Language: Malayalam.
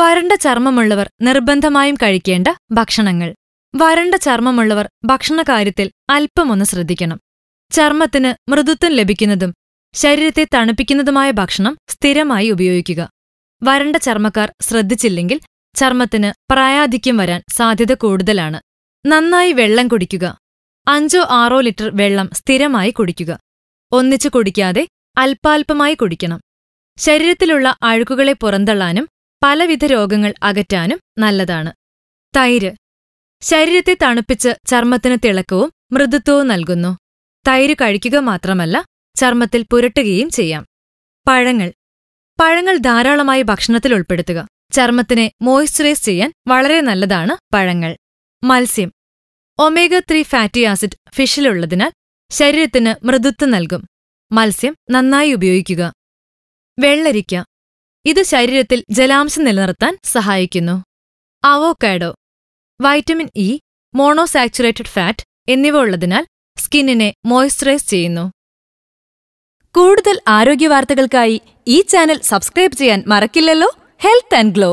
വരണ്ട ചർമ്മമുള്ളവർ നിർബന്ധമായും കഴിക്കേണ്ട ഭക്ഷണങ്ങൾ വരണ്ട ചർമ്മമുള്ളവർ ഭക്ഷണകാര്യത്തിൽ അല്പമൊന്ന് ശ്രദ്ധിക്കണം ചർമ്മത്തിന് മൃദുത്വം ലഭിക്കുന്നതും ശരീരത്തെ തണുപ്പിക്കുന്നതുമായ ഭക്ഷണം സ്ഥിരമായി ഉപയോഗിക്കുക വരണ്ട ചർമ്മക്കാർ ശ്രദ്ധിച്ചില്ലെങ്കിൽ ചർമ്മത്തിന് പ്രായാധിക്യം വരാൻ സാധ്യത കൂടുതലാണ് നന്നായി വെള്ളം കുടിക്കുക അഞ്ചോ ആറോ ലിറ്റർ വെള്ളം സ്ഥിരമായി കുടിക്കുക ഒന്നിച്ചു കുടിക്കാതെ അല്പാൽപമായി കുടിക്കണം ശരീരത്തിലുള്ള അഴുക്കുകളെ പുറന്തള്ളാനും പലവിധ രോഗങ്ങൾ അകറ്റാനും നല്ലതാണ് തൈര് ശരീരത്തെ തണുപ്പിച്ച് ചർമ്മത്തിന് തിളക്കവും മൃദുത്വവും നൽകുന്നു തൈര് കഴിക്കുക മാത്രമല്ല ചർമ്മത്തിൽ പുരട്ടുകയും ചെയ്യാം പഴങ്ങൾ പഴങ്ങൾ ധാരാളമായി ഭക്ഷണത്തിൽ ഉൾപ്പെടുത്തുക ചർമ്മത്തിനെ മോയ്സ്ചറൈസ് ചെയ്യാൻ വളരെ നല്ലതാണ് പഴങ്ങൾ മത്സ്യം ഒമേഗ ത്രീ ഫാറ്റി ആസിഡ് ഫിഷിലുള്ളതിനാൽ ശരീരത്തിന് മൃദുത്വം നൽകും മത്സ്യം നന്നായി ഉപയോഗിക്കുക വെള്ളരിക്ക ഇത് ശരീരത്തിൽ ജലാംശം നിലനിർത്താൻ സഹായിക്കുന്നു avocado vitamin E monosaturated fat എന്നിവ ഉള്ളതിനാൽ സ്കിന്നിനെ മോയ്സ്ചറൈസ് ചെയ്യുന്നു കൂടുതൽ ആരോഗ്യ വാർത്തകൾക്കായി ഈ ചാനൽ സബ്സ്ക്രൈബ് ചെയ്യാൻ മറക്കില്ലല്ലോ ഹെൽത്ത് ആൻഡ് ഗ്ലോ